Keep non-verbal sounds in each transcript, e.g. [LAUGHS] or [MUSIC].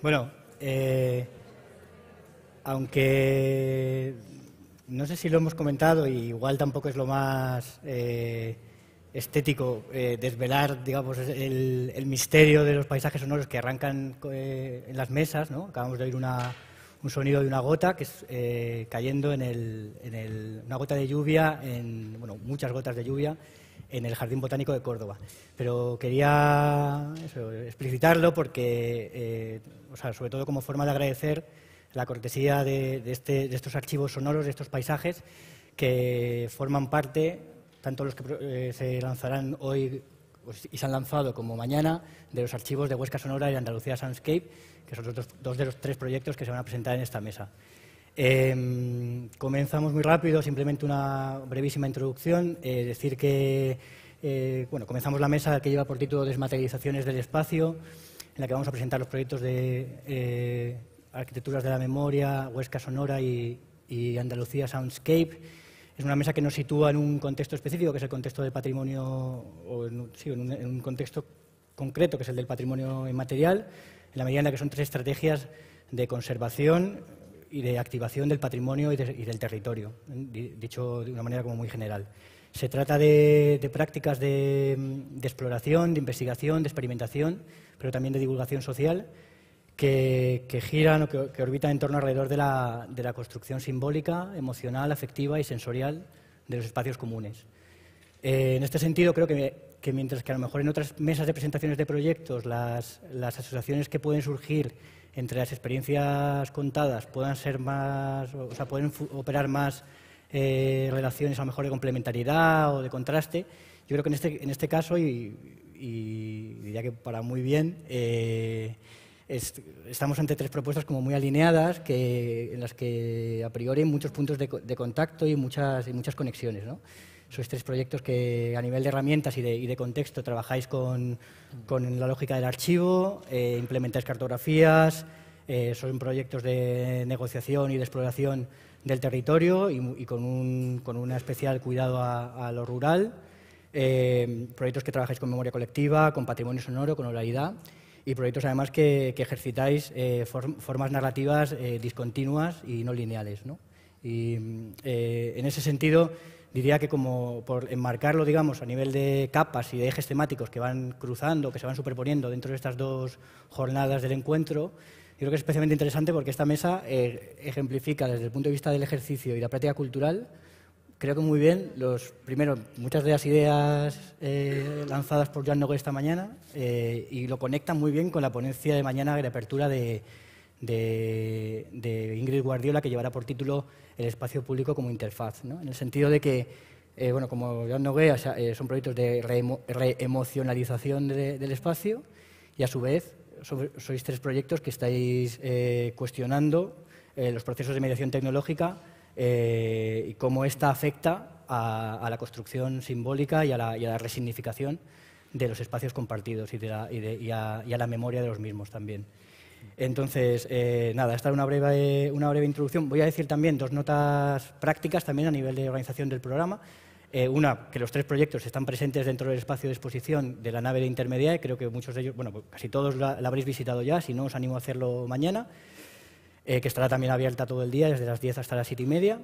Bueno, eh, aunque no sé si lo hemos comentado y igual tampoco es lo más eh, estético eh, desvelar, digamos, el, misterio de los paisajes sonoros que arrancan en las mesas, ¿no? Acabamos de oír un sonido de una gota que es cayendo en, una gota de lluvia, en, bueno, muchas gotas de lluvia en el Jardín Botánico de Córdoba. Pero quería explicitarlo porque, eh, o sea, sobre todo como forma de agradecer la cortesía este, de, estos archivos sonoros, de estos paisajes, que forman parte, tanto los que eh, se lanzarán hoy pues, y se han lanzado como mañana, de los archivos de Huesca Sonora y Andalucía Soundscape, que son dos de los tres proyectos que se van a presentar en esta mesa. Em, comenzamos muy rápido, simplemente una brevísima introducción. Eh, decir que eh, bueno, comenzamos la mesa que lleva por título Desmaterializaciones del espacio, en la que vamos a presentar los proyectos de eh, Arquitecturas de la Memoria, Huesca Sonora y, Andalucía Soundscape. Es una mesa que nos sitúa en un contexto específico, que es el contexto del patrimonio, o en un contexto concreto, que es el del patrimonio inmaterial, en la medida en la que son tres estrategias de conservación, y de activación del patrimonio y, del territorio, dicho de una manera como muy general. Se trata de, prácticas de, exploración, de investigación, de experimentación, pero también de divulgación social, que, giran o que, orbitan en torno alrededor de la, construcción simbólica, emocional, afectiva y sensorial de los espacios comunes. Eh, en este sentido, creo que, mientras que a lo mejor en otras mesas de presentaciones de proyectos las asociaciones que pueden surgir entre las experiencias contadas puedan ser más, o sea, pueden operar más eh, relaciones a lo mejor de complementariedad o de contraste. Yo creo que en este, este caso, y, diría que para muy bien, eh, estamos ante tres propuestas como muy alineadas, en las que a priori hay muchos puntos de, de contacto y muchas, y muchas conexiones. ¿no? sois tres proyectos que a nivel de herramientas y de, contexto trabajáis con, la lógica del archivo, eh, implementáis cartografías, eh, son proyectos de negociación y de exploración del territorio y, con, un, especial cuidado a, lo rural, eh, proyectos que trabajáis con memoria colectiva, con patrimonio sonoro, con oralidad y proyectos además que, ejercitáis formas narrativas discontinuas y no lineales. Y en ese sentido diría que como por enmarcarlo, digamos, a nivel de capas y de ejes temáticos que van cruzando, que se van superponiendo dentro de estas dos jornadas del encuentro, yo creo que es especialmente interesante porque esta mesa eh, ejemplifica desde el punto de vista del ejercicio y la práctica cultural, creo que muy bien, los, primero, muchas de las ideas eh, lanzadas por Joan Nogué esta mañana eh, y lo conectan muy bien con la ponencia de mañana de apertura de, de Ingrid Guardiola que llevará por título el espacio público como interfaz, en el sentido de que, eh, como ya no veo, son proyectos de reemocionalización del espacio y a su vez sois tres proyectos que estáis eh, cuestionando eh, los procesos de mediación tecnológica y cómo esta afecta a, la construcción simbólica y a la, resignificación de los espacios compartidos y, de y, a, la memoria de los mismos también. Entonces, eh, nada, esta es una breve, una breve introducción. Voy a decir también dos notas prácticas también a nivel de organización del programa. Eh, una, que los tres proyectos están presentes dentro del espacio de exposición de la nave de y creo que muchos de ellos, bueno, pues casi todos la, habréis visitado ya, si no os animo a hacerlo mañana, eh, que estará también abierta todo el día, desde las 10 hasta las 7 y media,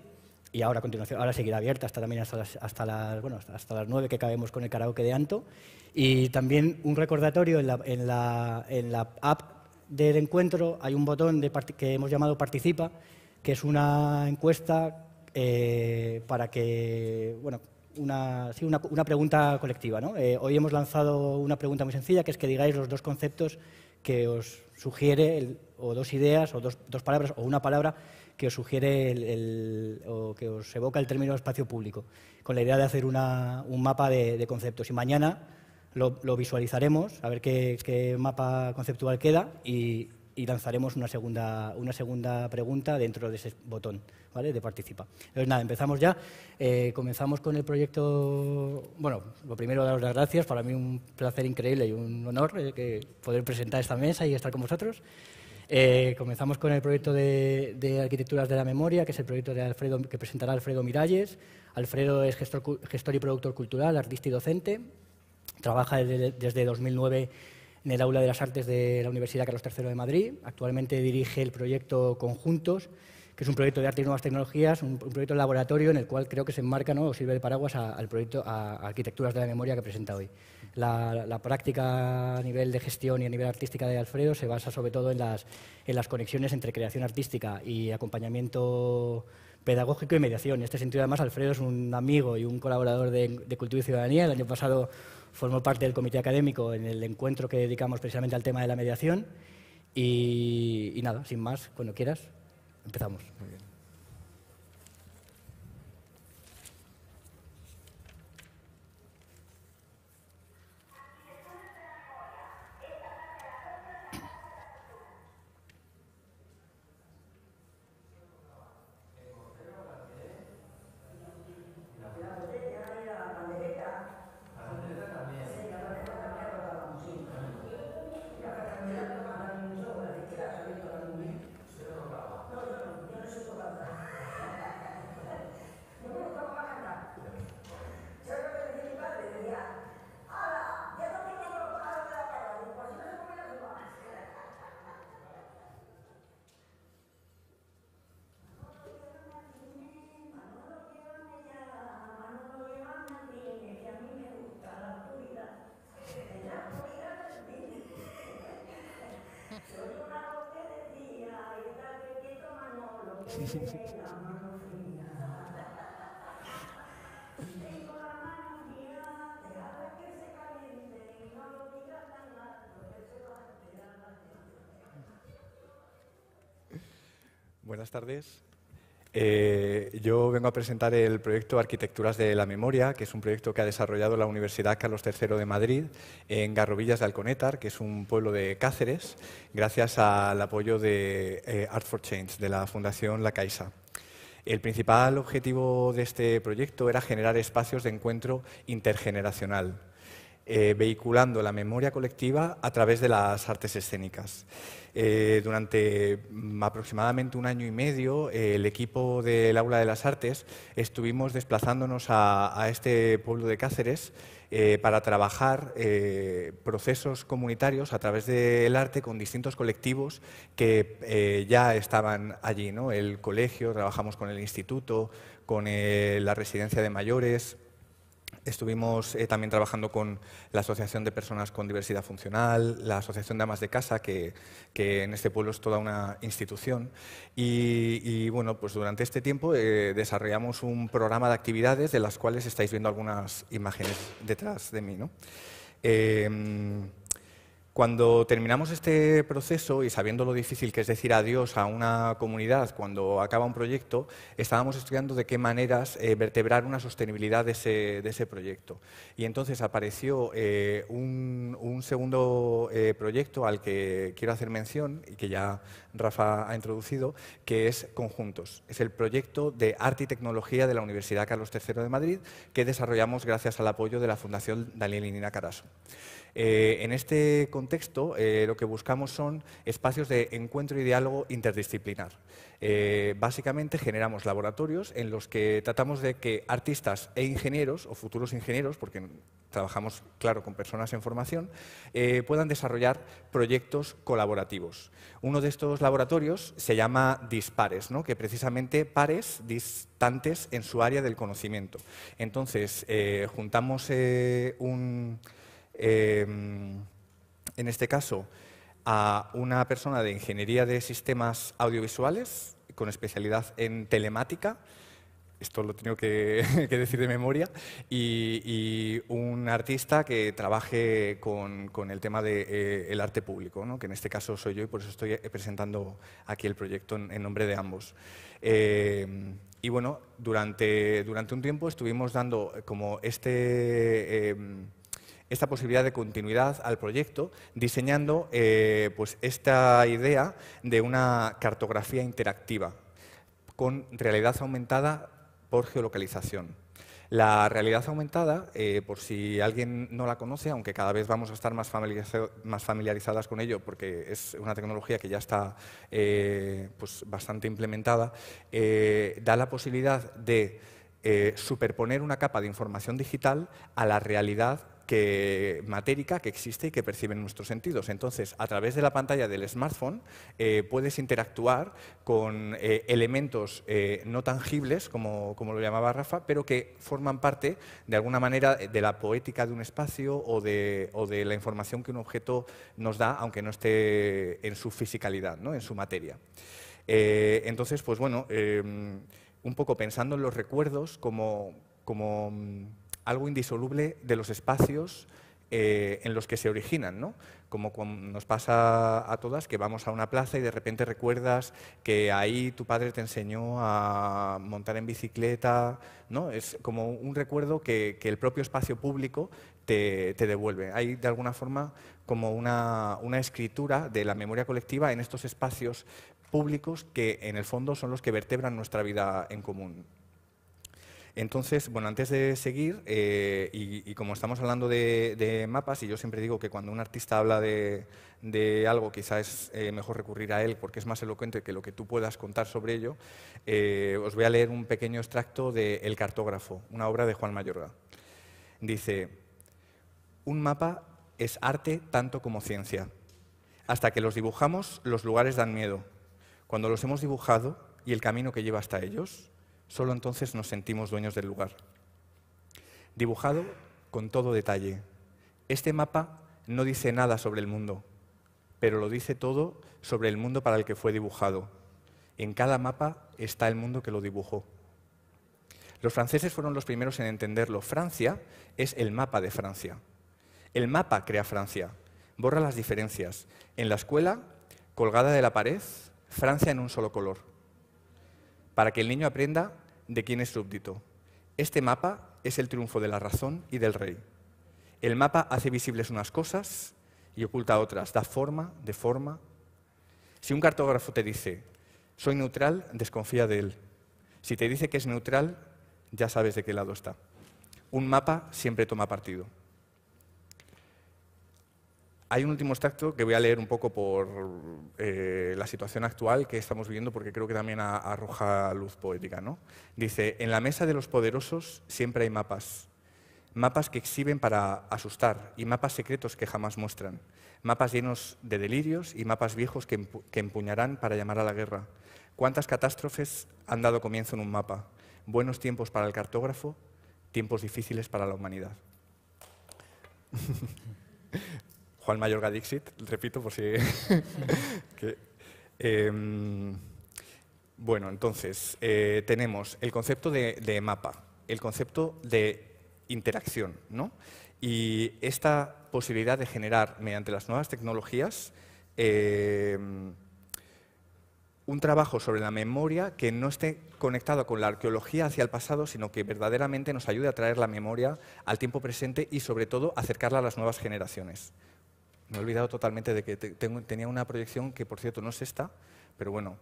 y ahora a continuación, ahora seguirá abierta hasta también hasta las, hasta las, bueno, hasta, las 9 que acabemos con el karaoke de Anto, y también un recordatorio en la, en la, en la app del encuentro hay un botón de que hemos llamado Participa, que es una encuesta eh, para que, bueno, una, sí, una, pregunta colectiva. Eh, hoy hemos lanzado una pregunta muy sencilla, que es que digáis los dos conceptos que os sugiere, o dos ideas, o dos, palabras, o una palabra que os sugiere el, o que os evoca el término espacio público, con la idea de hacer una, un mapa de conceptos. Y mañana lo, visualizaremos, a ver qué, mapa conceptual queda y, lanzaremos una segunda, una segunda pregunta dentro de ese botón ¿vale? de participa. Entonces, nada, empezamos ya. Eh, comenzamos con el proyecto. Bueno, lo primero, daros las gracias. Para mí un placer increíble y un honor eh, poder presentar esta mesa y estar con vosotros. Eh, comenzamos con el proyecto de, Arquitecturas de la Memoria, que es el proyecto de Alfredo, que presentará Alfredo Miralles. Alfredo es gestor y productor cultural, artista y docente. Trabaja desde, 2009 en el Aula de las Artes de la Universidad Carlos III de Madrid. Actualmente dirige el proyecto Conjuntos, que es un proyecto de arte y nuevas tecnologías, un, proyecto de laboratorio en el cual creo que se enmarca o sirve de paraguas al proyecto a Arquitecturas de la Memoria que presenta hoy. La, práctica a nivel de gestión y a nivel artística de Alfredo se basa sobre todo en las, conexiones entre creación artística y acompañamiento pedagógico y mediación. En este sentido, además, Alfredo es un amigo y un colaborador de, Cultura y Ciudadanía. El año pasado formó parte del comité académico en el encuentro que dedicamos precisamente al tema de la mediación. y, nada, sin más, cuando quieras. Empezamos. Muy bien. Buenas tardes. Eh, yo vengo a presentar el proyecto Arquitecturas de la Memoria, que es un proyecto que ha desarrollado la Universidad Carlos III de Madrid en Garrobillas de Alconétar, que es un pueblo de Cáceres, gracias al apoyo de eh, Art for Change, de la Fundación La Caixa. El principal objetivo de este proyecto era generar espacios de encuentro intergeneracional eh, vehiculando la memoria colectiva a través de las artes escénicas. Eh, durante mm, aproximadamente un año y medio, eh, el equipo del Aula de las Artes estuvimos desplazándonos a, este pueblo de Cáceres para trabajar procesos comunitarios a través del arte con distintos colectivos que ya estaban allí, ¿no? El colegio, trabajamos con el instituto, con la residencia de mayores, Estuvimos eh, también trabajando con la Asociación de Personas con Diversidad Funcional, la Asociación de Amas de Casa, que, que en este pueblo es toda una institución. Y, bueno, pues durante este tiempo eh, desarrollamos un programa de actividades de las cuales estáis viendo algunas imágenes detrás de mí. ¿no? Eh, cuando terminamos este proceso y sabiendo lo difícil que es decir adiós a una comunidad cuando acaba un proyecto, estábamos estudiando de qué maneras eh, vertebrar una sostenibilidad de ese, de ese, proyecto. Y entonces apareció eh, un, un, segundo eh, proyecto al que quiero hacer mención y que ya Rafa ha introducido, que es Conjuntos. Es el proyecto de arte y tecnología de la Universidad Carlos III de Madrid que desarrollamos gracias al apoyo de la Fundación Daniel Inina Caraso. en este contexto, eh, lo que buscamos son espacios de encuentro y diálogo interdisciplinar. Eh, básicamente generamos laboratorios en los que tratamos de que artistas e ingenieros, o futuros ingenieros, porque trabajamos, claro, con personas en formación, eh, puedan desarrollar proyectos colaborativos. Uno de estos laboratorios se llama Dispares, ¿no? que precisamente pares distantes en su área del conocimiento. Entonces, juntamos un en este caso, a una persona de ingeniería de sistemas audiovisuales, con especialidad en telemática, esto lo tengo que, [LAUGHS] que decir de memoria, y, un artista que trabaje con, el tema del eh, arte público, que en este caso soy yo y por eso estoy presentando aquí el proyecto en, nombre de ambos. Eh, y bueno, durante, un tiempo estuvimos dando como este... Eh, esta posibilidad de continuidad al proyecto, diseñando eh, pues esta idea de una cartografía interactiva con realidad aumentada por geolocalización. La realidad aumentada, eh, por si alguien no la conoce, aunque cada vez vamos a estar más, familiarizadas con ello, porque es una tecnología que ya está eh, pues bastante implementada, da la posibilidad de superponer una capa de información digital a la realidad que, matérica que existe y que perciben nuestros sentidos. Entonces, a través de la pantalla del smartphone eh, puedes interactuar con eh, elementos eh, no tangibles, como, como, lo llamaba Rafa, pero que forman parte, de alguna manera, de la poética de un espacio o de, de la información que un objeto nos da, aunque no esté en su fisicalidad, ¿no? en su materia. entonces, pues bueno, un poco pensando en los recuerdos como... como mm, algo indisoluble de los espacios eh, en los que se originan, ¿no? Como nos pasa a todas que vamos a una plaza y de repente recuerdas que ahí tu padre te enseñó a montar en bicicleta, ¿no? Es como un recuerdo que, el propio espacio público te, devuelve. Hay de alguna forma como una escritura de la memoria colectiva en estos espacios públicos que en el fondo son los que vertebran nuestra vida en común. Entonces, bueno, antes de seguir, eh, y, como estamos hablando de, mapas, y yo siempre digo que cuando un artista habla de, algo, quizás es eh, mejor recurrir a él porque es más elocuente que lo que tú puedas contar sobre ello, eh, os voy a leer un pequeño extracto de El cartógrafo, una obra de Juan Mayorga. Dice, un mapa es arte tanto como ciencia. Hasta que los dibujamos, los lugares dan miedo. Cuando los hemos dibujado y el camino que lleva hasta ellos, Solo entonces nos sentimos dueños del lugar. Dibujado con todo detalle. Este mapa no dice nada sobre el mundo, pero lo dice todo sobre el mundo para el que fue dibujado. En cada mapa está el mundo que lo dibujó. Los franceses fueron los primeros en entenderlo. Francia es el mapa de Francia. El mapa crea Francia, borra las diferencias. En la escuela, colgada de la pared, Francia en un solo color. Para que el niño aprenda de quién es súbdito. Este mapa es el triunfo de la razón y del rey. El mapa hace visibles unas cosas y oculta otras, da forma, de forma. Si un cartógrafo te dice, soy neutral, desconfía de él. Si te dice que es neutral, ya sabes de qué lado está. Un mapa siempre toma partido. Hay un último extracto que voy a leer un poco por eh, la situación actual que estamos viviendo, porque creo que también arroja luz poética. ¿no? Dice, en la mesa de los poderosos siempre hay mapas. Mapas que exhiben para asustar y mapas secretos que jamás muestran. Mapas llenos de delirios y mapas viejos que, que empuñarán para llamar a la guerra. ¿Cuántas catástrofes han dado comienzo en un mapa? Buenos tiempos para el cartógrafo, tiempos difíciles para la humanidad. [LAUGHS] Juan Mayor Gadixit, repito por si... [LAUGHS] Em, bueno, entonces, eh, tenemos el concepto de, mapa, el concepto de interacción, ¿no? Y esta posibilidad de generar, mediante las nuevas tecnologías, em, un trabajo sobre la memoria que no esté conectado con la arqueología hacia el pasado, sino que verdaderamente nos ayude a traer la memoria al tiempo presente y, sobre todo, acercarla a las nuevas generaciones me he olvidado totalmente de que tenía una proyección que, por cierto, no es esta, pero bueno,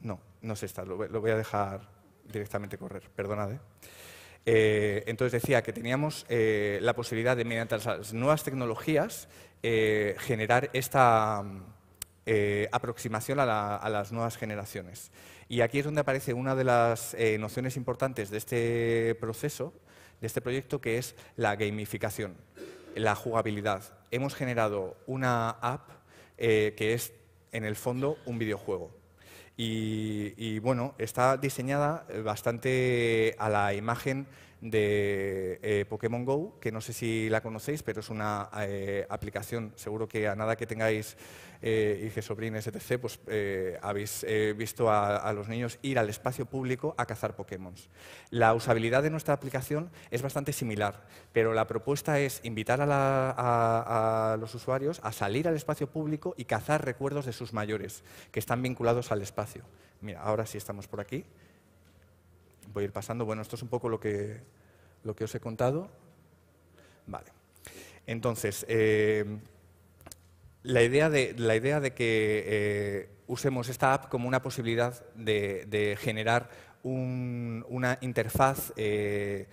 no, no es esta, lo, voy a dejar directamente correr, perdonad. ¿eh? Eh, entonces decía que teníamos eh, la posibilidad de, mediante las nuevas tecnologías, generar esta aproximación a, las nuevas generaciones. Y aquí es donde aparece una de las nociones importantes de este proceso, de este proyecto, que es la gamificación la jugabilidad. Hemos generado una app eh, que es, en el fondo, un videojuego. y, bueno, está diseñada eh, bastante a la imagen de eh, Pokémon Go, que no sé si la conocéis, pero es una eh, aplicación, seguro que a nada que tengáis eh, hijos, sobrines, etc., pues eh, habéis visto a, los niños ir al espacio público a cazar Pokémon. La usabilidad de nuestra aplicación es bastante similar, pero la propuesta es invitar a, a los usuarios a salir al espacio público y cazar recuerdos de sus mayores, que están vinculados al espacio. Mira, ahora sí estamos por aquí voy a ir pasando. Bueno, esto es un poco lo que, lo que os he contado. Vale. Entonces, eh, la, idea de, la, idea de, que eh, usemos esta app como una posibilidad de, generar una interfaz eh,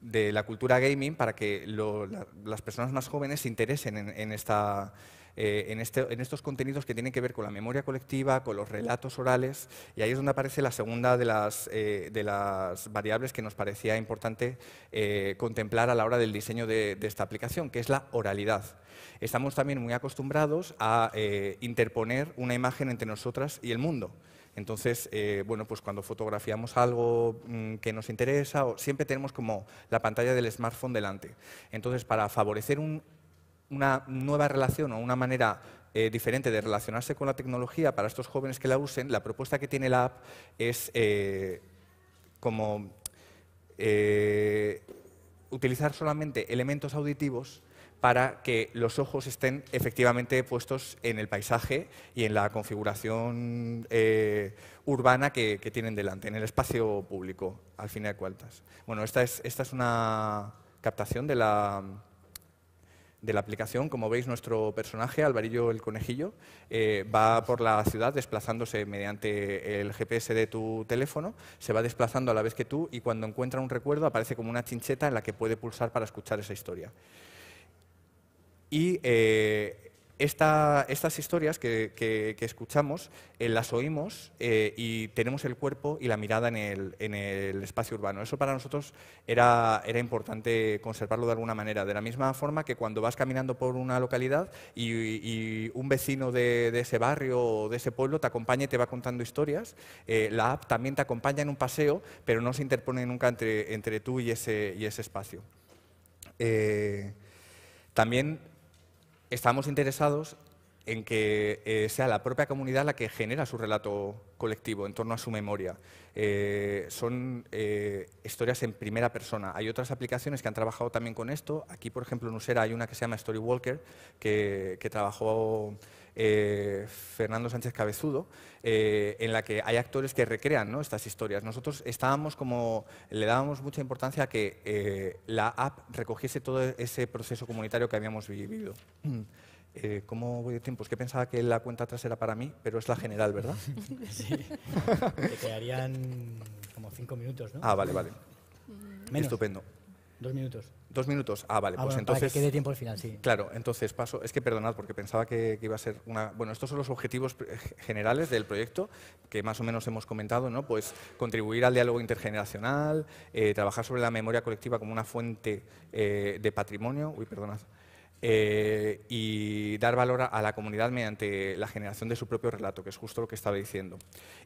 de la cultura gaming para que las personas más jóvenes se interesen en esta eh, este, en, estos contenidos que tienen que ver con la memoria colectiva, con los relatos orales, y ahí es donde aparece la segunda de las, eh, variables que nos parecía importante eh, contemplar a la hora del diseño de, esta aplicación, que es la oralidad. Estamos también muy acostumbrados a interponer una imagen entre nosotras y el mundo. Entonces, bueno, pues cuando fotografiamos algo mm, que nos interesa, o siempre tenemos como la pantalla del smartphone delante. Entonces, para favorecer un una nueva relación o una manera eh, diferente de relacionarse con la tecnología para estos jóvenes que la usen, la propuesta que tiene la app es eh, como eh, utilizar solamente elementos auditivos para que los ojos estén efectivamente puestos en el paisaje y en la configuración urbana que, tienen delante, en el espacio público, al fin y al cuentas. Bueno, esta es, esta es una captación de la, de la aplicación. Como veis, nuestro personaje, Alvarillo el Conejillo, eh, va por la ciudad desplazándose mediante el GPS de tu teléfono, se va desplazando a la vez que tú y cuando encuentra un recuerdo aparece como una chincheta en la que puede pulsar para escuchar esa historia. Y eh, estas historias que, escuchamos eh, las oímos eh, y tenemos el cuerpo y la mirada en el, espacio urbano. Eso para nosotros era, era, importante conservarlo de alguna manera. De la misma forma que cuando vas caminando por una localidad y, un vecino de, ese barrio o de ese pueblo te acompaña y te va contando historias, eh, la app también te acompaña en un paseo, pero no se interpone nunca entre, entre tú y ese, y ese espacio. también estamos interesados en que eh, sea la propia comunidad la que genera su relato colectivo en torno a su memoria. Eh, son eh, historias en primera persona. Hay otras aplicaciones que han trabajado también con esto. Aquí, por ejemplo, en Usera hay una que se llama Storywalker, que, trabajó Fernando Sánchez Cabezudo, en la que hay actores que recrean estas historias. Nosotros estábamos como, le dábamos mucha importancia a que la app recogiese todo ese proceso comunitario que habíamos vivido. Eh, ¿cómo voy de tiempo? Es que pensaba que la cuenta atrás era para mí, pero es la general, ¿verdad? [LAUGHS] sí. Te quedarían como cinco minutos, ¿no? Ah, vale, vale. Mm. Estupendo. Dos minutos. Dos minutos. Ah, vale, ah, pues entonces. Para que quede tiempo al final, sí. Claro, entonces paso. Es que perdonad, porque pensaba que, iba a ser una. Bueno, estos son los objetivos generales del proyecto, que más o menos hemos comentado, ¿no? Pues contribuir al diálogo intergeneracional, eh, trabajar sobre la memoria colectiva como una fuente eh, de patrimonio. Uy, perdonad. Eh, y dar valor a, la comunidad mediante la generación de su propio relato, que es justo lo que estaba diciendo.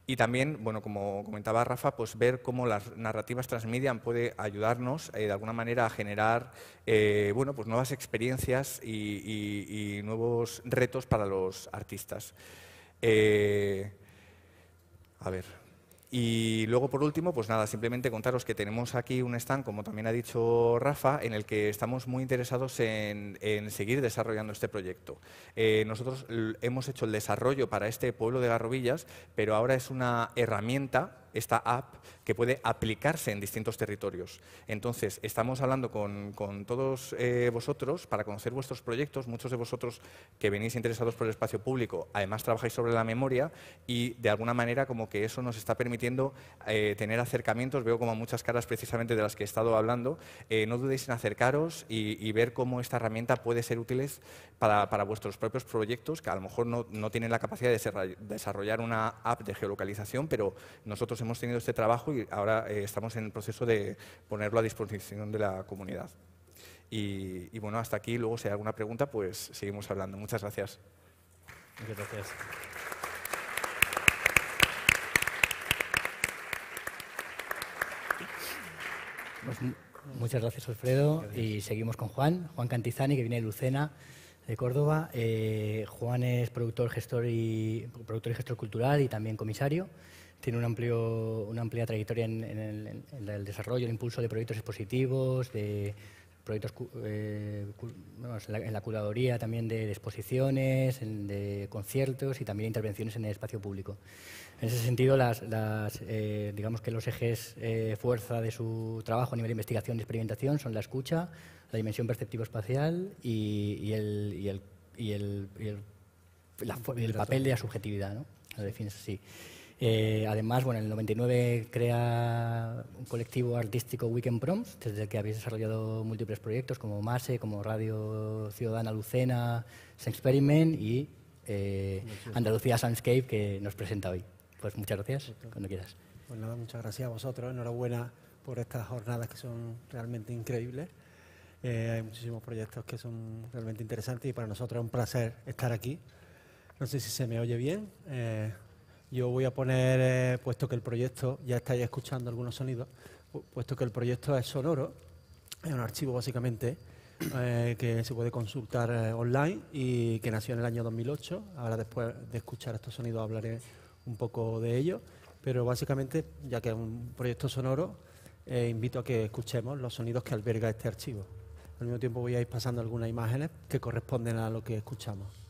Y también, bueno, como comentaba Rafa, pues ver cómo las narrativas transmedian pueden ayudarnos eh, de alguna manera a generar eh, pues nuevas experiencias y, y, nuevos retos para los artistas. a ver. Y luego, por último, pues nada, simplemente contaros que tenemos aquí un stand, como también ha dicho Rafa, en el que estamos muy interesados en, seguir desarrollando este proyecto. Eh, nosotros hemos hecho el desarrollo para este pueblo de Garrobillas, pero ahora es una herramienta esta app que puede aplicarse en distintos territorios. Entonces, estamos hablando con, todos eh, vosotros para conocer vuestros proyectos. Muchos de vosotros que venís interesados por el espacio público, además trabajáis sobre la memoria y de alguna manera como que eso nos está permitiendo eh, tener acercamientos. Veo como muchas caras precisamente de las que he estado hablando. Eh, no dudéis en acercaros y, ver cómo esta herramienta puede ser útil para, vuestros propios proyectos, que a lo mejor no, no tienen la capacidad de desarrollar una app de geolocalización, pero nosotros hemos tenido este trabajo y ahora eh, estamos en el proceso de ponerlo a disposición de la comunidad. Y, bueno, hasta aquí. Luego, si hay alguna pregunta, pues seguimos hablando. Muchas gracias. Muchas gracias. Pues, muchas gracias, Alfredo. Y seguimos con Juan, Juan Cantizani, que viene de Lucena, de Córdoba. Eh, Juan es productor, gestor y, productor y gestor cultural y también comisario tiene una amplia trayectoria en, el, desarrollo, el impulso de proyectos expositivos, de proyectos eh, en, la, en, curaduría también de, exposiciones, de conciertos y también intervenciones en el espacio público. En ese sentido, eh, digamos que los ejes eh, fuerza de su trabajo a nivel de investigación y experimentación son la escucha, la dimensión perceptivo-espacial y, el, papel de la subjetividad. ¿no? Lo defines así. Eh, además, bueno, en el 99 crea un colectivo artístico Weekend Proms, desde el que habéis desarrollado múltiples proyectos como MASE, como Radio Ciudadana Lucena, Experiment y eh, Andalucía Soundscape, que nos presenta hoy. Pues muchas gracias, cuando quieras. Pues nada, muchas gracias a vosotros. Enhorabuena por estas jornadas que son realmente increíbles. Eh, hay muchísimos proyectos que son realmente interesantes y para nosotros es un placer estar aquí. No sé si se me oye bien. Yo voy a poner, eh, puesto que el proyecto, ya estáis escuchando algunos sonidos, puesto que el proyecto es sonoro, es un archivo básicamente eh, que se puede consultar eh, online y que nació en el año 2008. Ahora después de escuchar estos sonidos hablaré un poco de ello, pero básicamente, ya que es un proyecto sonoro, invito a que escuchemos los sonidos que alberga este archivo. Al mismo tiempo voy a ir pasando algunas imágenes que corresponden a lo que escuchamos.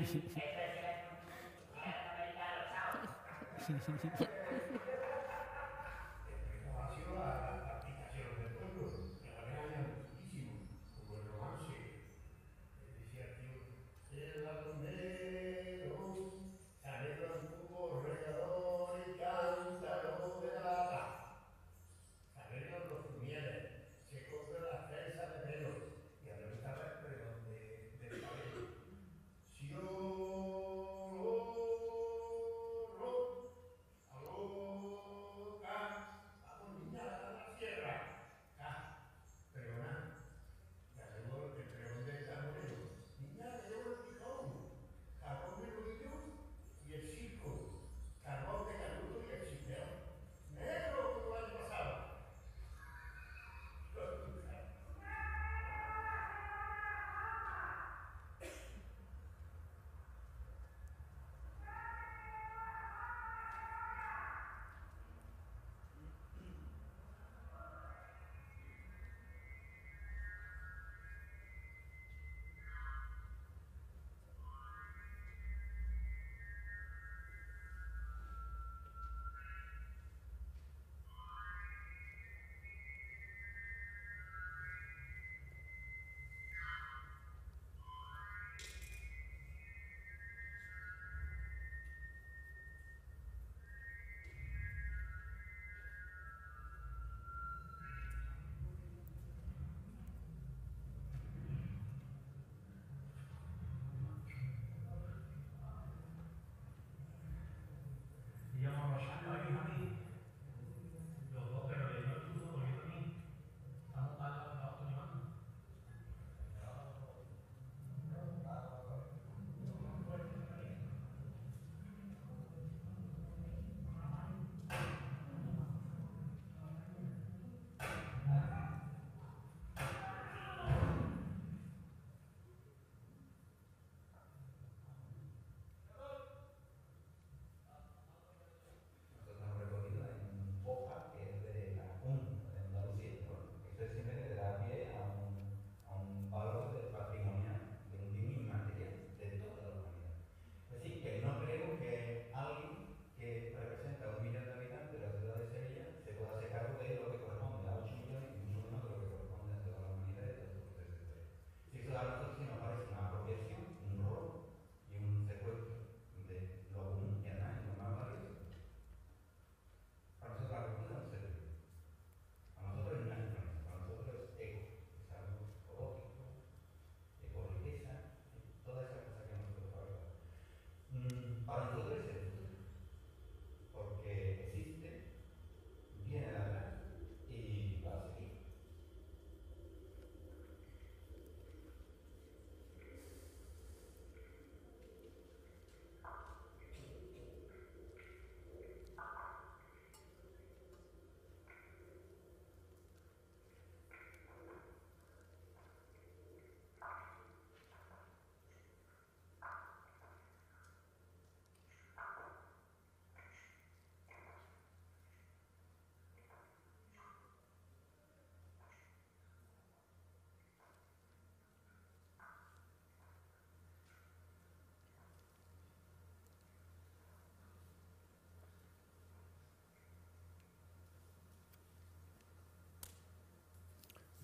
Gracias.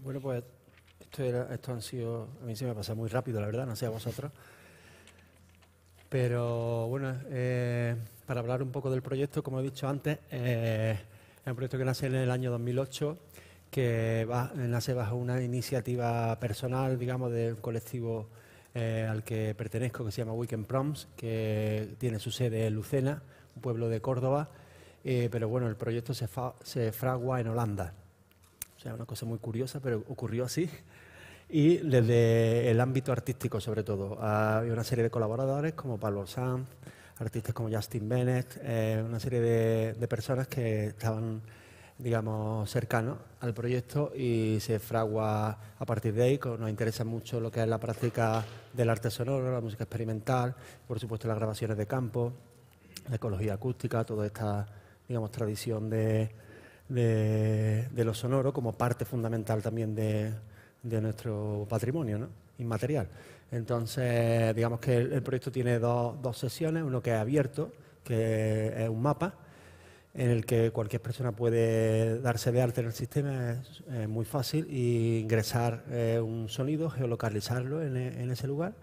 Bueno, pues esto, era, han sido, a mí se me ha pasado muy rápido, la verdad, no sé a vosotros. Pero bueno, eh, para hablar un poco del proyecto, como he dicho antes, eh, es un proyecto que nace en el año 2008, que va, nace bajo una iniciativa personal, digamos, del colectivo eh, al que pertenezco, que se llama Weekend Proms, que tiene su sede en Lucena, un pueblo de Córdoba. pero bueno, el proyecto se, se fragua en Holanda una cosa muy curiosa, pero ocurrió así. Y desde el ámbito artístico, sobre todo. Ah, hay una serie de colaboradores como Pablo Sanz, artistas como Justin Bennett, eh, una serie de, de, personas que estaban, digamos, cercanos al proyecto y se fragua a partir de ahí. Nos interesa mucho lo que es la práctica del arte sonoro, la música experimental, por supuesto las grabaciones de campo, la ecología acústica, toda esta, digamos, tradición de, de, lo sonoro como parte fundamental también de, nuestro patrimonio inmaterial. Entonces, digamos que el, proyecto tiene dos, sesiones, uno que es abierto, que es un mapa, en el que cualquier persona puede darse de arte en el sistema, es, muy fácil, e ingresar eh, un sonido, geolocalizarlo en, ese lugar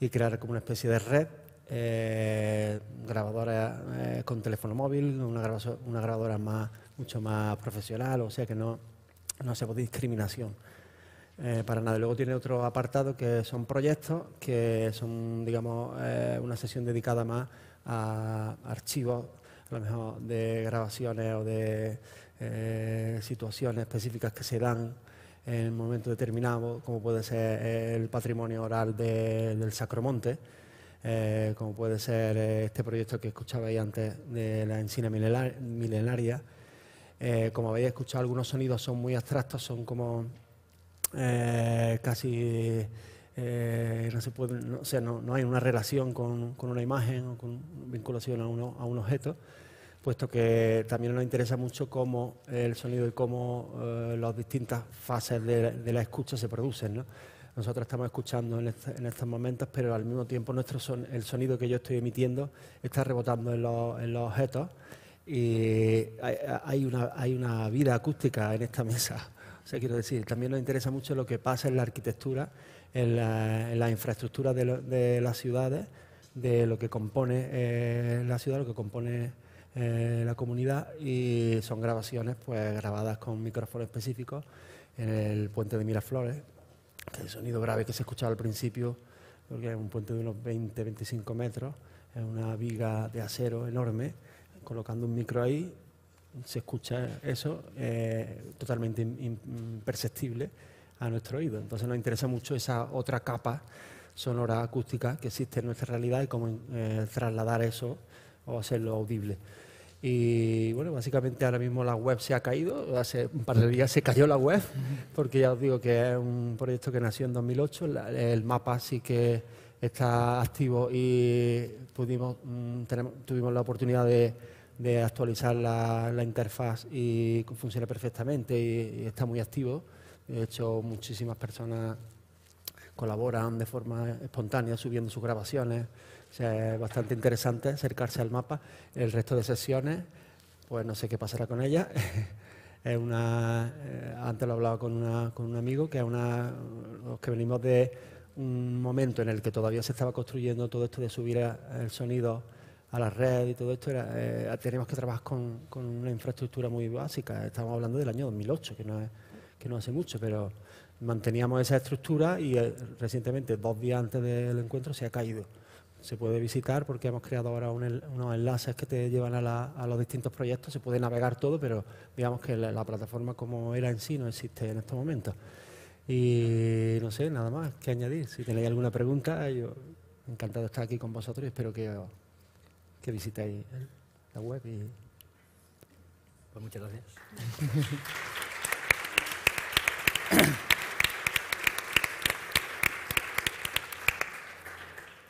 y crear como una especie de red. Eh, grabadora eh, con teléfono móvil, una grabadora más mucho más profesional, o sea que no, hacemos discriminación. Eh, para nada. Luego tiene otro apartado que son proyectos, que son, digamos, eh, una sesión dedicada más a archivos, a lo mejor de grabaciones o de eh, situaciones específicas que se dan en un momento determinado, como puede ser el patrimonio oral del Sacromonte, como puede ser este proyecto que escuchaba ahí antes de la encina milenaria eh, como habéis escuchado, algunos sonidos son muy abstractos, son como eh, casi... Eh, no, se o sea, no, hay una relación con, una imagen o con vinculación a, un objeto, puesto que también nos interesa mucho cómo el sonido y cómo las distintas fases de, la escucha se producen. Nosotros estamos escuchando este, en, estos momentos, pero al mismo tiempo nuestro el sonido que yo estoy emitiendo está rebotando en, en los objetos eh, ...y hay, una, hay una vida acústica en esta mesa. O sea, quiero decir, también nos interesa mucho lo que pasa en la arquitectura, en la, infraestructura de, las ciudades, de lo que compone eh, la ciudad, lo que compone eh, la comunidad y son grabaciones pues grabadas con micrófonos específicos en el puente de Miraflores, que el sonido grave que se escuchaba al principio, porque es un puente de unos 20-25 metros, es una viga de acero enorme colocando un micro ahí, se escucha eso eh, totalmente imperceptible a nuestro oído. Entonces nos interesa mucho esa otra capa sonora acústica que existe en nuestra realidad y cómo eh, trasladar eso o hacerlo audible. Y bueno, básicamente ahora mismo la web se ha caído, hace un par de días se cayó la web, porque ya os digo que es un proyecto que nació en 2008, el mapa sí que está activo y pudimos, mm, tuvimos la oportunidad de de actualizar la, interfaz y funciona perfectamente y, está muy activo. De hecho, muchísimas personas colaboran de forma espontánea subiendo sus grabaciones. es bastante interesante acercarse al mapa. El resto de sesiones, pues no sé qué pasará con ellas. [LAUGHS] es una, eh, antes lo hablaba con, una, con un amigo, que es una, los que venimos de un momento en el que todavía se estaba construyendo todo esto de subir el sonido a la red y todo esto, era, eh, teníamos que trabajar con, una infraestructura muy básica. Estamos hablando del año 2008, que no, es, que no hace mucho, pero manteníamos esa estructura y eh, recientemente, dos días antes del encuentro, se ha caído. Se puede visitar porque hemos creado ahora unos enlaces que te llevan a, los distintos proyectos, se puede navegar todo, pero digamos que la, plataforma como era en sí no existe en estos momentos. Y no sé, nada más que añadir. Si tenéis alguna pregunta, yo encantado de estar aquí con vosotros y espero que visita la web. Y... Pues muchas gracias. [LAUGHS]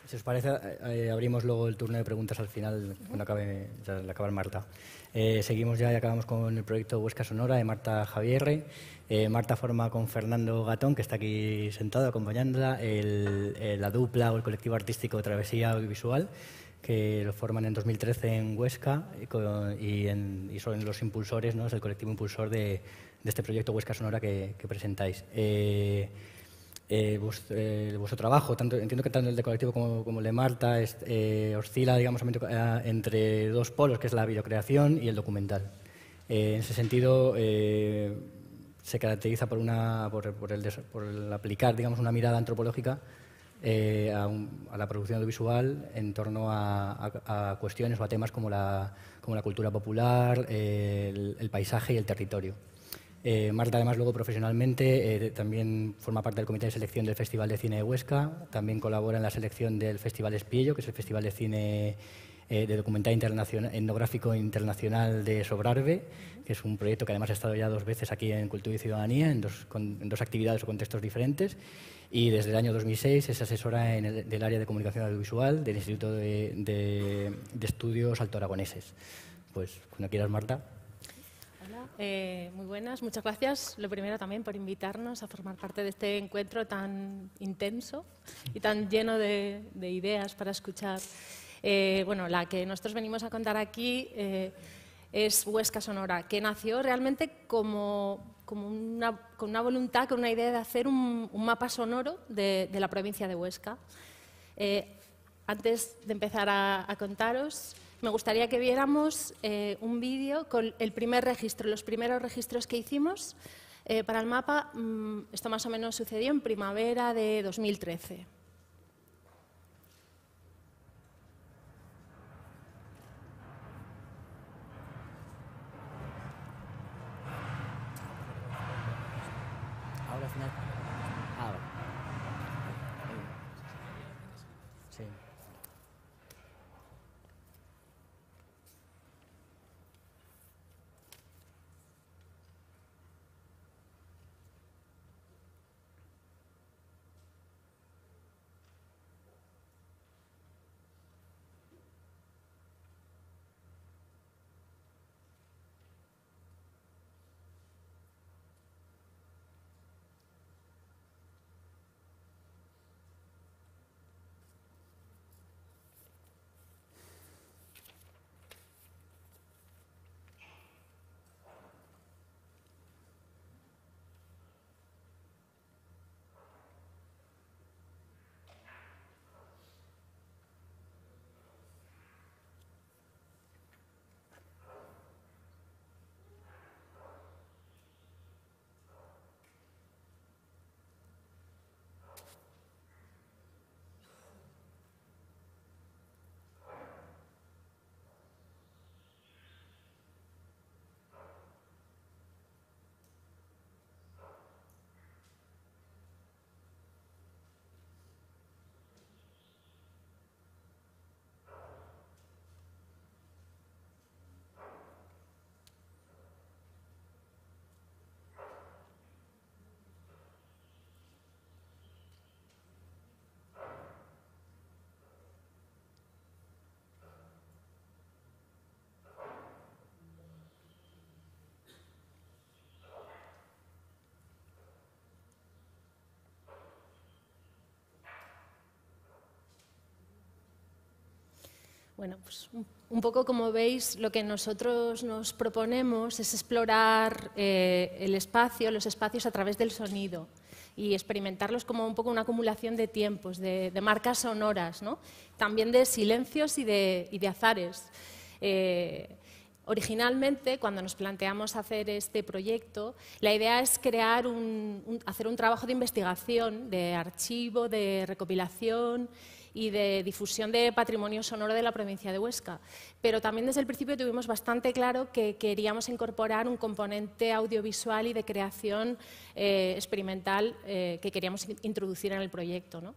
Si os parece, eh, abrimos luego el turno de preguntas al final, cuando acabe, ya, acabar Marta. Eh, seguimos ya y acabamos con el proyecto Huesca Sonora de Marta Javierre. Eh, Marta forma con Fernando Gatón, que está aquí sentado acompañándola, la dupla o el colectivo artístico Travesía Audiovisual que lo forman en 2013 en Huesca eh, y, en, son los impulsores, ¿no? es el colectivo impulsor de, este proyecto Huesca Sonora que, presentáis. Eh, eh, eh, vuestro, trabajo, entiendo que tanto el de colectivo como, el de Marta, oscila digamos, entre dos polos, que es la videocreación y el documental. en ese sentido, se caracteriza por, por el aplicar digamos, una mirada antropológica eh, a, la producción audiovisual en torno a, cuestiones o a temas como la, como la cultura popular, eh, el, paisaje y el territorio. Eh, Marta, además, luego profesionalmente también forma parte del comité de selección del Festival de Cine de Huesca, también colabora en la selección del Festival Espiello, que es el Festival de Cine de documental etnográfico internacional de Sobrarbe, que es un proyecto que además ha estado ya dos veces aquí en Cultura y Ciudadanía, en dos, en dos actividades o contextos diferentes y desde el año 2006 es asesora en el, del área de comunicación audiovisual del Instituto de, Estudios Alto Aragoneses. Pues cuando quieras, Marta. Hola, eh, muy buenas, muchas gracias. Lo primero también por invitarnos a formar parte de este encuentro tan intenso y tan lleno de, ideas para escuchar. Eh, bueno, la que nosotros venimos a contar aquí eh, es Huesca Sonora, que nació realmente como con una voluntad, con una idea de hacer un, mapa sonoro de, la provincia de Huesca. Eh, antes de empezar a, contaros, me gustaría que viéramos eh, un vídeo con el primer registro, los primeros registros que hicimos eh, para el mapa. Mm, esto más o menos sucedió en primavera de 2013. Bueno, pues un poco como veis, lo que nosotros nos proponemos es explorar eh, el espacio, los espacios a través del sonido y experimentarlos como un poco una acumulación de tiempos, de, marcas sonoras, ¿no? también de silencios y de, azares. Eh, originalmente, cuando nos planteamos hacer este proyecto, la idea es crear hacer un trabajo de investigación, de archivo, de recopilación, y de difusión de patrimonio sonoro de la provincia de Huesca. Pero también desde el principio tuvimos bastante claro que queríamos incorporar un componente audiovisual y de creación eh, experimental eh, que queríamos introducir en el proyecto. ¿no?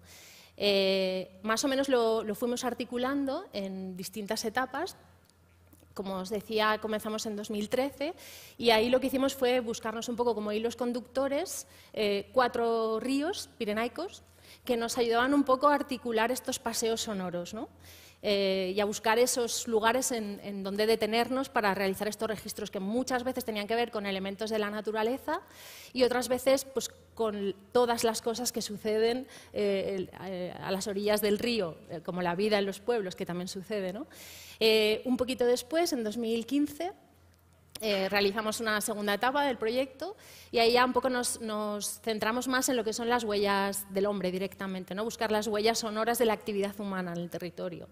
Eh, más o menos lo, lo fuimos articulando en distintas etapas, como os decía, comenzamos en 2013 y ahí lo que hicimos fue buscarnos un poco como hilos conductores, cuatro ríos pirenaicos que nos ayudaban un poco a articular estos paseos sonoros eh, y a buscar esos lugares en, donde detenernos para realizar estos registros que muchas veces tenían que ver con elementos de la naturaleza y otras veces pues, con todas las cosas que suceden eh, eh, a las orillas del río, como la vida en los pueblos, que también sucede. un poquito después, en 2015, eh, realizamos una segunda etapa del proyecto y ahí ya un poco nos, centramos más en lo que son las huellas del hombre directamente, ¿no? buscar las huellas sonoras de la actividad humana en el territorio.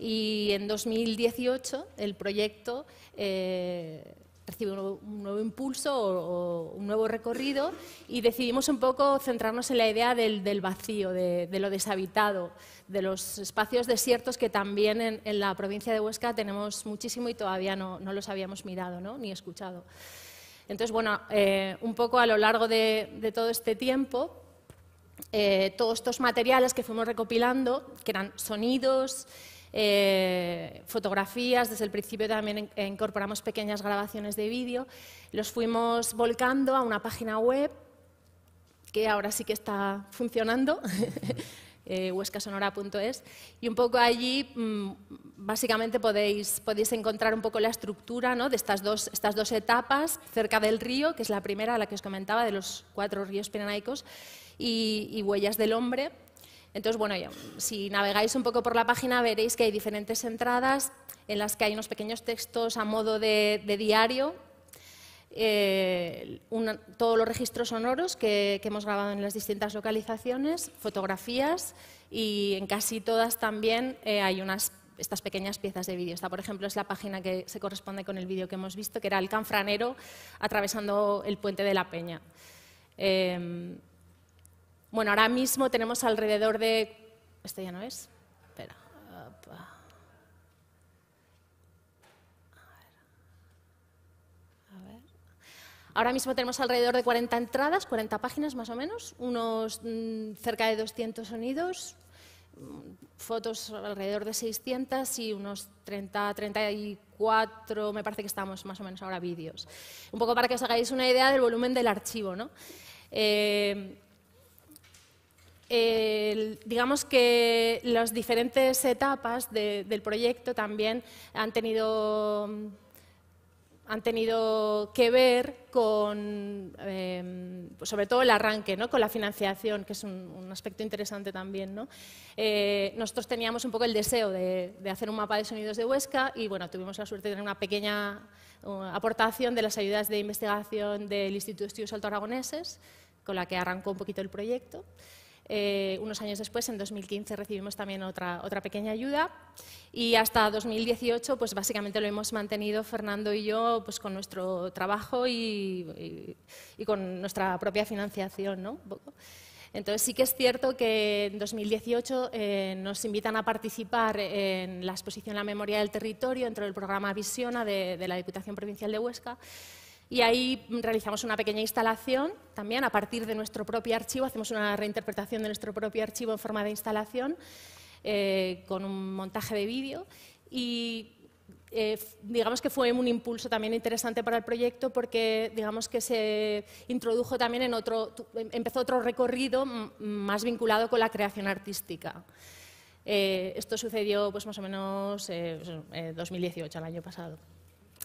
Y en 2018 el proyecto eh, recibe un nuevo, impulso o, un nuevo recorrido y decidimos un poco centrarnos en la idea del, vacío, de, lo deshabitado, de los espacios desiertos que también en, la provincia de Huesca tenemos muchísimo y todavía no, los habíamos mirado ¿no? ni escuchado. Entonces, bueno, eh, un poco a lo largo de, todo este tiempo, eh, todos estos materiales que fuimos recopilando, que eran sonidos, eh, fotografías, desde el principio también eh, incorporamos pequeñas grabaciones de vídeo, los fuimos volcando a una página web que ahora sí que está funcionando. [LAUGHS] Eh, huescasonora.es y un poco allí mm, básicamente podéis, podéis encontrar un poco la estructura ¿no? de estas dos, estas dos etapas cerca del río, que es la primera, la que os comentaba, de los cuatro ríos pirenaicos, y Huellas del Hombre, entonces, bueno, si navegáis un poco por la página veréis que hay diferentes entradas en las que hay unos pequeños textos a modo de, diario, eh, todos los registros sonoros que, hemos grabado en las distintas localizaciones, fotografías y en casi todas también eh, hay unas estas pequeñas piezas de vídeo. Esta, por ejemplo, es la página que se corresponde con el vídeo que hemos visto, que era el canfranero atravesando el puente de la Peña. Eh, bueno, ahora mismo tenemos alrededor de... ¿Este ya no es? Espera. Ahora mismo tenemos alrededor de 40 entradas, 40 páginas más o menos, unos mm, cerca de 200 sonidos, mm, fotos alrededor de 600 y unos 30, 34, me parece que estamos más o menos ahora vídeos. Un poco para que os hagáis una idea del volumen del archivo. ¿no? Eh, digamos que las diferentes etapas del proyecto también han tenido, han tenido que ver con, em, pues sobre todo el arranque, ¿no? con la financiación, que es un, aspecto interesante también. ¿no? Eh, nosotros teníamos un poco el deseo de, hacer un mapa de sonidos de Huesca y bueno, tuvimos la suerte de tener una pequeña aportación de las ayudas de investigación del Instituto de Estudios Alto Aragoneses, con la que arrancó un poquito el proyecto. Eh, unos años después, en 2015, recibimos también otra, pequeña ayuda y hasta 2018, pues básicamente lo hemos mantenido Fernando y yo pues, con nuestro trabajo y, con nuestra propia financiación. Entonces sí que es cierto que en 2018 eh, nos invitan a participar en la exposición La Memoria del Territorio dentro del programa Visiona de la Diputación Provincial de Huesca y ahí realizamos una pequeña instalación también a partir de nuestro propio archivo, hacemos una reinterpretación de nuestro propio archivo en forma de instalación eh, con un montaje de vídeo y eh, digamos que fue un impulso también interesante para el proyecto porque digamos que se introdujo también en otro, empezó otro recorrido más vinculado con la creación artística. Eh, esto sucedió pues más o menos eh, 2018, pues, el año pasado.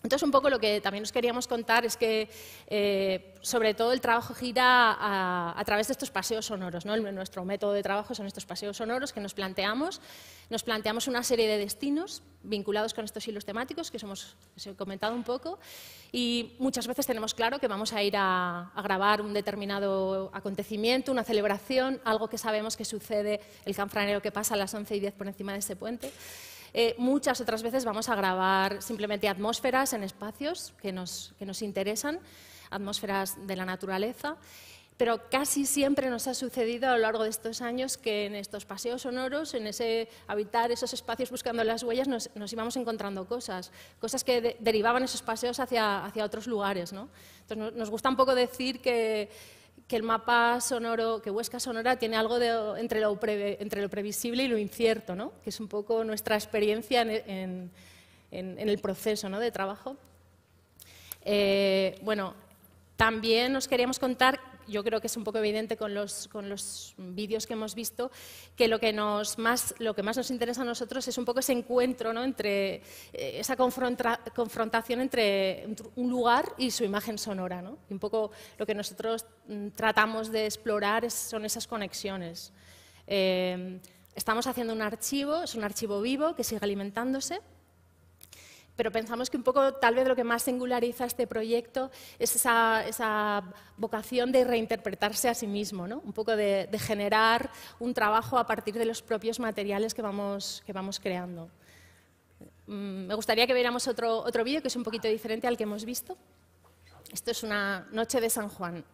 Entonces, un poco lo que también nos queríamos contar es que, eh, sobre todo, el trabajo gira a, través de estos paseos sonoros. nuestro método de trabajo son estos paseos sonoros que nos planteamos. Nos planteamos una serie de destinos vinculados con estos hilos temáticos que hemos comentado un poco. Y muchas veces tenemos claro que vamos a ir a, grabar un determinado acontecimiento, una celebración, algo que sabemos que sucede el canfranero que pasa a las 11 y 10 por encima de ese puente. Eh, muchas otras veces vamos a grabar simplemente atmósferas en espacios que nos, que nos interesan, atmósferas de la naturaleza pero casi siempre nos ha sucedido a lo largo de estos años que en estos paseos sonoros, en ese habitar esos espacios buscando las huellas, nos, íbamos encontrando cosas, cosas que derivaban esos paseos hacia, hacia otros lugares. ¿no? Entonces, nos gusta un poco decir que que el mapa sonoro, que Huesca Sonora tiene algo entre, lo previsible y lo incierto, ¿no? que es un poco nuestra experiencia en, el proceso de trabajo. Eh, bueno, también nos queríamos contar yo creo que es un poco evidente con los, vídeos que hemos visto, que lo que, más, nos interesa a nosotros es un poco ese encuentro, ¿no? entre eh, esa confrontación entre un lugar y su imagen sonora. ¿no? Y un poco lo que nosotros mm, tratamos de explorar son esas conexiones. Eh, estamos haciendo un archivo, es un archivo vivo que sigue alimentándose pero pensamos que un poco tal vez lo que más singulariza este proyecto es esa, vocación de reinterpretarse a sí mismo, un poco de, generar un trabajo a partir de los propios materiales que vamos, creando. Mm, me gustaría que viéramos otro vídeo que es un poquito diferente al que hemos visto. Esto es una noche de San Juan.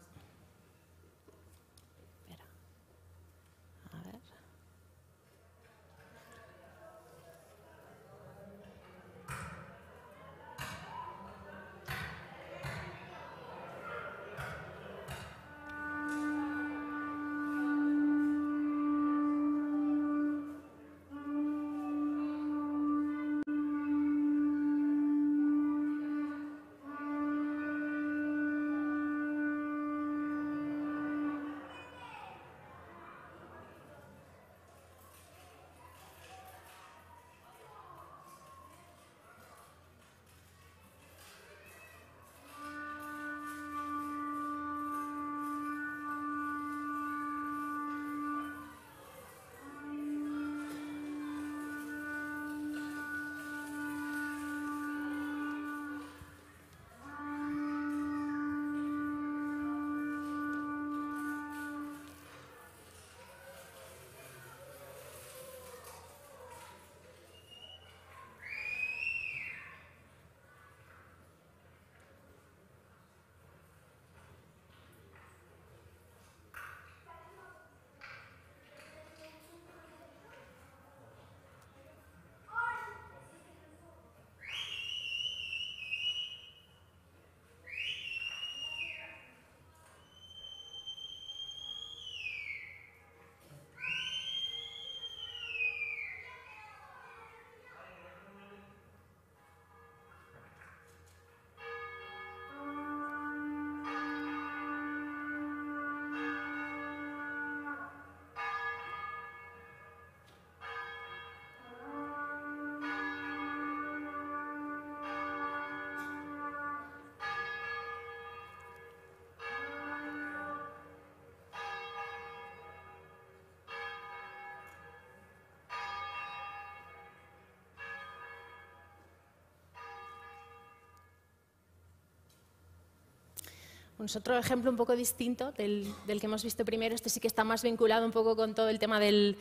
nosotros pues otro ejemplo un poco distinto del, que hemos visto primero. Este sí que está más vinculado un poco con todo el tema del,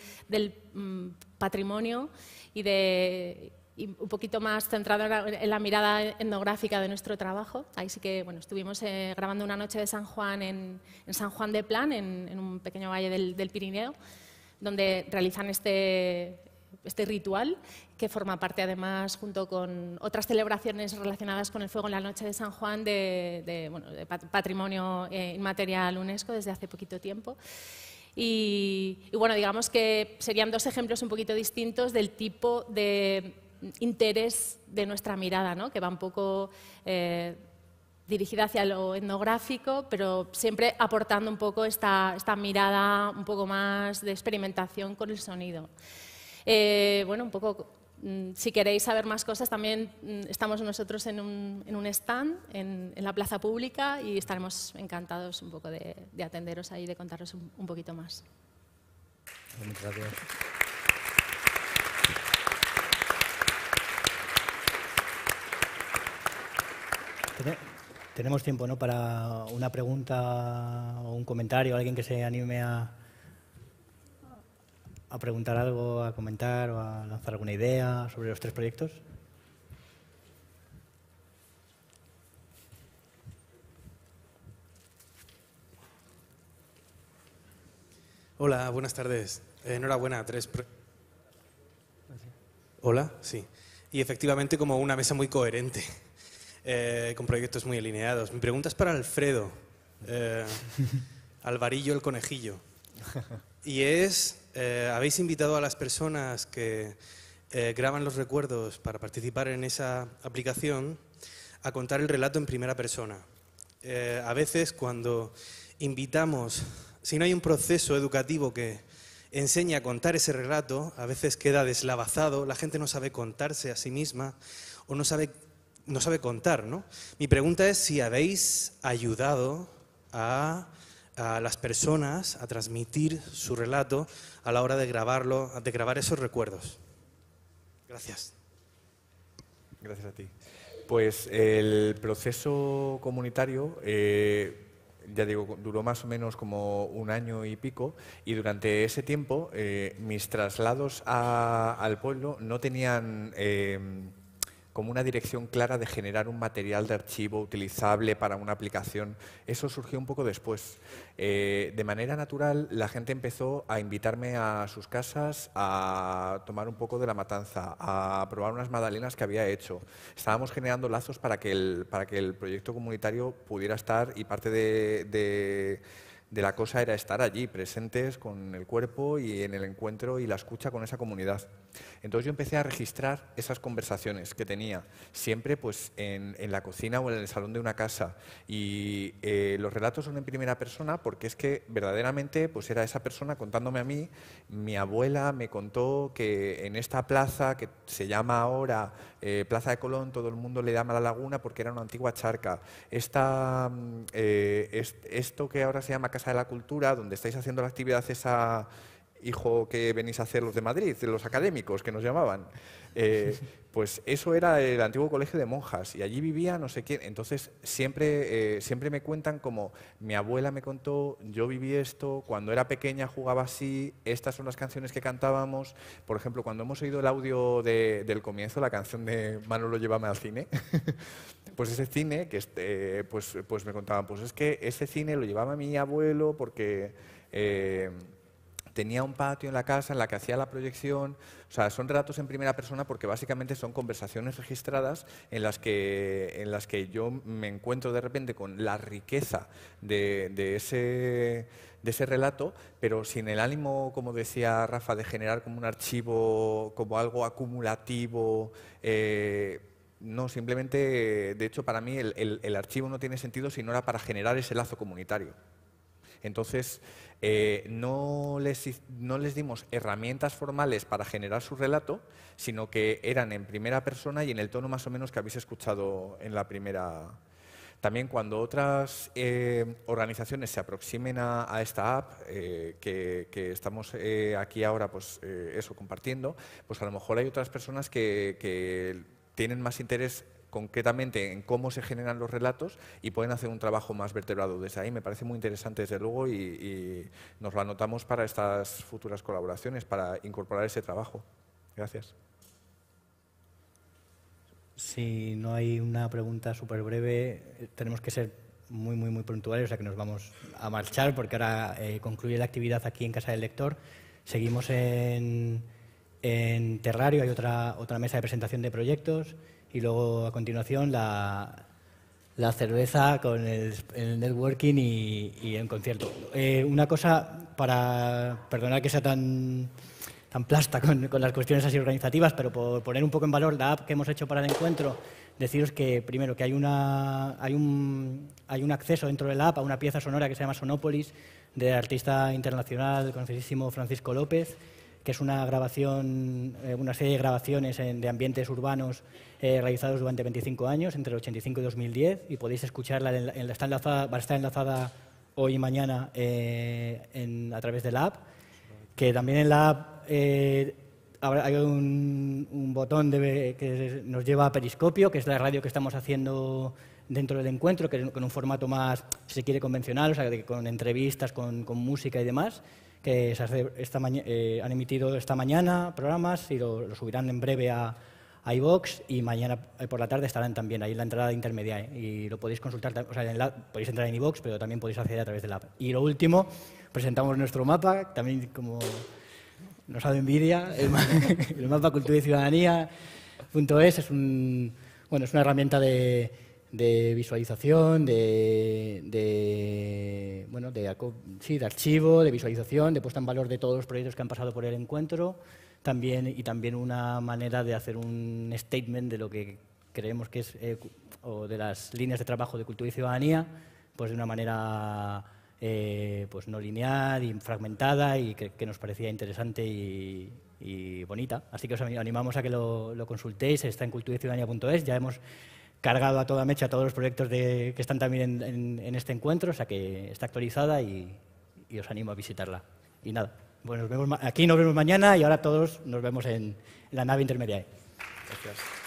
mm, patrimonio y, de, un poquito más centrado en la, mirada etnográfica de nuestro trabajo. Ahí sí que bueno, estuvimos eh, grabando una noche de San Juan en, San Juan de Plan, en, un pequeño valle del Pirineo, donde realizan este, este ritual, que forma parte además, junto con otras celebraciones relacionadas con el fuego en la noche de San Juan, de, patrimonio eh, inmaterial UNESCO desde hace poquito tiempo. Y, bueno, digamos que serían dos ejemplos un poquito distintos del tipo de interés de nuestra mirada, ¿no? que va un poco eh, dirigida hacia lo etnográfico, pero siempre aportando un poco esta, esta mirada un poco más de experimentación con el sonido. Eh, bueno, un poco, mm, si queréis saber más cosas, también mm, estamos nosotros en un, stand en, la plaza pública y estaremos encantados un poco de, atenderos ahí, de contaros un, poquito más. gracias. Tenemos tiempo ¿no? para una pregunta o un comentario, alguien que se anime a, a preguntar algo, a comentar o a lanzar alguna idea sobre los tres proyectos? Hola, buenas tardes. Eh, enhorabuena, tres. Hola, sí. Y efectivamente, como una mesa muy coherente, [LAUGHS] eh, con proyectos muy alineados. Mi pregunta es para Alfredo, eh, [LAUGHS] Alvarillo el conejillo. [LAUGHS] Y es eh, habéis invitado a las personas que eh, graban los recuerdos para participar en esa aplicación a contar el relato en primera persona. Eh, a veces cuando invitamos, si no hay un proceso educativo que enseña a contar ese relato, a veces queda deslavazado, la gente no sabe contarse a sí misma o no sabe, no sabe contar. Mi pregunta es si habéis ayudado a a las personas a transmitir su relato a la hora de grabarlo, de grabar esos recuerdos. Gracias. Gracias a ti. Pues el proceso comunitario, eh, ya digo, duró más o menos como un año y pico, y durante ese tiempo eh, mis traslados al pueblo no tenían... Eh, como una dirección clara de generar un material de archivo utilizable para una aplicación, eso surgió un poco después. Eh, de manera natural, la gente empezó a invitarme a sus casas a tomar un poco de la matanza, a probar unas magdalenas que había hecho. Estábamos generando lazos para que el, para que el proyecto comunitario pudiera estar y parte de la cosa era estar allí, presentes con el cuerpo y en el encuentro y la escucha con esa comunidad. Entonces yo empecé a registrar esas conversaciones que tenía, siempre pues en, la cocina o en el salón de una casa. Y eh, los relatos son en primera persona porque es que verdaderamente pues era esa persona contándome a mí, mi abuela me contó que en esta plaza que se llama ahora eh, Plaza de Colón, todo el mundo le llama la laguna porque era una antigua charca. Esta, mm, eh, esto que ahora se llama Casa de la Cultura, donde estáis haciendo la actividad esa hijo que venís a hacer los de Madrid, los académicos que nos llamaban. Eh, [LAUGHS] pues eso era el antiguo colegio de monjas y allí vivía no sé quién. Entonces siempre, eh, siempre me cuentan como mi abuela me contó, yo viví esto, cuando era pequeña jugaba así, estas son las canciones que cantábamos. Por ejemplo, cuando hemos oído el audio del comienzo, la canción de Manolo llevaba al cine, [LAUGHS] pues ese cine, que este, pues, pues me contaban, pues es que ese cine lo llevaba mi abuelo porque... Eh, tenía un patio en la casa en la que hacía la proyección. O sea, son relatos en primera persona porque básicamente son conversaciones registradas en las que, en las que yo me encuentro de repente con la riqueza de, de ese de ese relato, pero sin el ánimo, como decía Rafa, de generar como un archivo, como algo acumulativo. Eh, no, simplemente, de hecho, para mí el, el, el, archivo no tiene sentido si no era para generar ese lazo comunitario. Entonces, eh, no, les, no les dimos herramientas formales para generar su relato, sino que eran en primera persona y en el tono más o menos que habéis escuchado en la primera. También cuando otras eh, organizaciones se aproximen a, esta app eh, que, estamos aquí ahora pues, eso compartiendo, pues a lo mejor hay otras personas que, que tienen más interés concretamente en cómo se generan los relatos y pueden hacer un trabajo más vertebrado desde ahí. Me parece muy interesante, desde luego, y, nos lo anotamos para estas futuras colaboraciones, para incorporar ese trabajo. Gracias. Si no hay una pregunta súper breve, eh, tenemos que ser muy, muy, muy puntuales, o sea que nos vamos a marchar porque ahora eh, concluye la actividad aquí en Casa del Lector. Seguimos en, en Terrario, hay otra, otra mesa de presentación de proyectos y luego a continuación la, cerveza con el, networking y, el concierto. Eh, una cosa, para perdonar que sea tan, tan plasta con, las cuestiones así organizativas, pero por poner un poco en valor la app que hemos hecho para el encuentro, deciros que primero que hay, una, hay, un, hay un acceso dentro de la app a una pieza sonora que se llama Sonópolis, del artista internacional conocidísimo Francisco López, que es una grabación, eh, una serie de grabaciones de ambientes urbanos eh, realizados durante 25 años, entre el 85 y 2010, y podéis escucharla, en va a estar enlazada hoy y mañana eh, a través de la app, que también en la app hay un, botón que nos lleva a Periscopio, que es la radio que estamos haciendo dentro del encuentro, que con un formato más, se quiere, convencional, o sea, con entrevistas, con música y demás que eh, han emitido esta mañana programas y lo, subirán en breve a, iBox y mañana eh, por la tarde estarán también ahí en la entrada intermedia ¿eh? y lo podéis consultar, o sea, podéis entrar en iVox, pero también podéis acceder a través del app. Y lo último, presentamos nuestro mapa, también como nos ha dado envidia, el, [LAUGHS] el mapa cultura y ciudadanía.es es un, bueno, es una herramienta de de visualización, de, bueno, de, sí, de archivo, de visualización, de puesta en valor de todos los proyectos que han pasado por el encuentro, también, y también una manera de hacer un statement de lo que creemos que es, eh, o de las líneas de trabajo de cultura y ciudadanía, pues de una manera eh, pues no lineal y fragmentada y que, nos parecía interesante y, bonita. Así que os animamos a que lo, consultéis, está en culturaciudadanía.es, ya hemos cargado a toda mecha a todos los proyectos de, que están también en, este encuentro, o sea que está actualizada y, os animo a visitarla. Y nada, bueno, pues nos vemos aquí nos vemos mañana y ahora todos nos vemos en, la nave intermedia. ¿eh? Gracias.